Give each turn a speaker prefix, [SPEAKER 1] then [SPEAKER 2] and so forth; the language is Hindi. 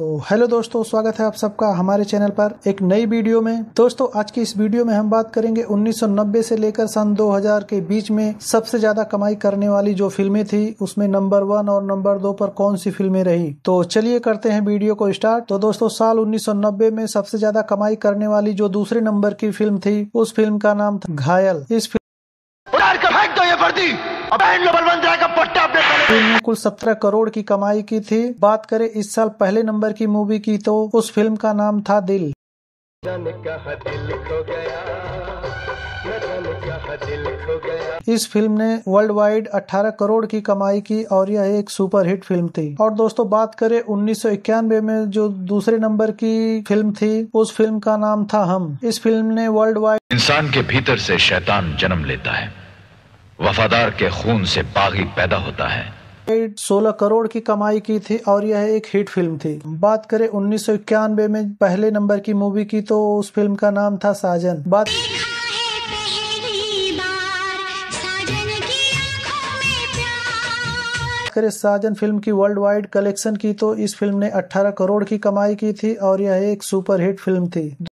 [SPEAKER 1] तो हेलो दोस्तों स्वागत है आप सबका हमारे चैनल पर एक नई वीडियो में दोस्तों आज की इस वीडियो में हम बात करेंगे 1990 से लेकर सन 2000 के बीच में सबसे ज्यादा कमाई करने वाली जो फिल्में थी उसमें नंबर वन और नंबर दो पर कौन सी फिल्में रही तो चलिए करते हैं वीडियो को स्टार्ट तो दोस्तों साल उन्नीस में सबसे ज्यादा कमाई करने वाली जो दूसरे नंबर की फिल्म थी उस फिल्म का नाम था घायल इस
[SPEAKER 2] फिल्म
[SPEAKER 1] ने कुल सत्रह करोड़ की कमाई की थी बात करें इस साल पहले नंबर की मूवी की तो उस फिल्म का नाम था दिल इस फिल्म ने वर्ल्ड वाइड 18 करोड़ की कमाई की और यह एक सुपरहिट फिल्म थी और दोस्तों बात करें उन्नीस में जो दूसरे नंबर की फिल्म थी उस फिल्म का नाम था हम इस फिल्म ने वर्ल्ड वाइड
[SPEAKER 3] इंसान के भीतर से शैतान जन्म लेता है वफादार के खून से बागी पैदा होता है
[SPEAKER 1] 16 करोड़ की कमाई की थी और यह एक हिट फिल्म थी बात करें उन्नीस में पहले नंबर की मूवी की तो उस फिल्म का नाम था साजन बात करें साजन फिल्म की वर्ल्ड वाइड कलेक्शन की तो इस फिल्म ने 18 करोड़ की कमाई की थी और यह एक सुपरहिट फिल्म थी